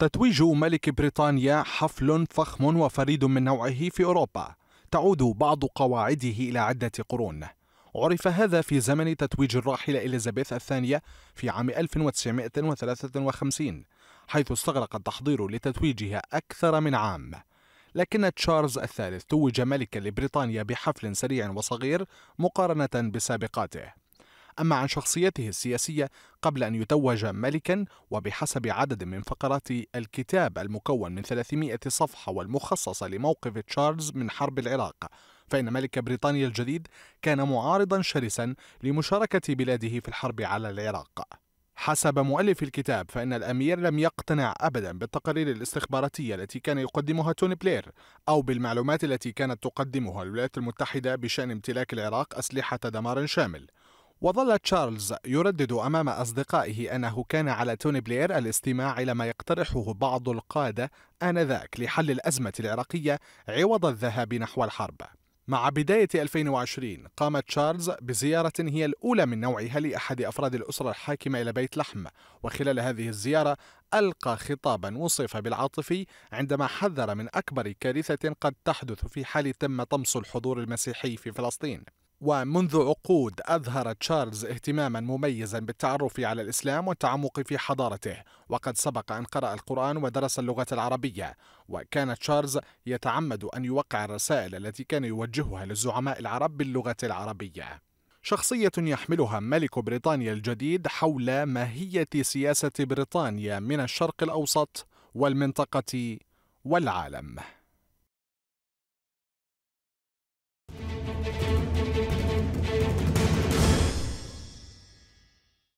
تتويج ملك بريطانيا حفل فخم وفريد من نوعه في أوروبا تعود بعض قواعده إلى عدة قرون عرف هذا في زمن تتويج الراحلة إليزابيث الثانية في عام 1953 حيث استغرق التحضير لتتويجها أكثر من عام لكن تشارلز الثالث توج ملكا لبريطانيا بحفل سريع وصغير مقارنة بسابقاته أما عن شخصيته السياسية قبل أن يتوج ملكا وبحسب عدد من فقرات الكتاب المكون من 300 صفحة والمخصصة لموقف تشارلز من حرب العراق فإن ملك بريطانيا الجديد كان معارضا شرسا لمشاركة بلاده في الحرب على العراق حسب مؤلف الكتاب فإن الأمير لم يقتنع أبدا بالتقارير الاستخباراتية التي كان يقدمها توني بلير أو بالمعلومات التي كانت تقدمها الولايات المتحدة بشأن امتلاك العراق أسلحة دمار شامل وظل تشارلز يردد أمام أصدقائه أنه كان على توني بلير الاستماع إلى ما يقترحه بعض القادة آنذاك لحل الأزمة العراقية عوض الذهاب نحو الحرب. مع بداية 2020 قام تشارلز بزيارة هي الأولى من نوعها لأحد أفراد الأسرة الحاكمة إلى بيت لحم وخلال هذه الزيارة ألقى خطابا وصف بالعاطفي عندما حذر من أكبر كارثة قد تحدث في حال تم طمس الحضور المسيحي في فلسطين ومنذ عقود أظهر تشارلز اهتماما مميزا بالتعرف على الإسلام والتعمق في حضارته وقد سبق أن قرأ القرآن ودرس اللغة العربية وكان تشارلز يتعمد أن يوقع الرسائل التي كان يوجهها للزعماء العرب باللغة العربية شخصية يحملها ملك بريطانيا الجديد حول ماهية سياسة بريطانيا من الشرق الأوسط والمنطقة والعالم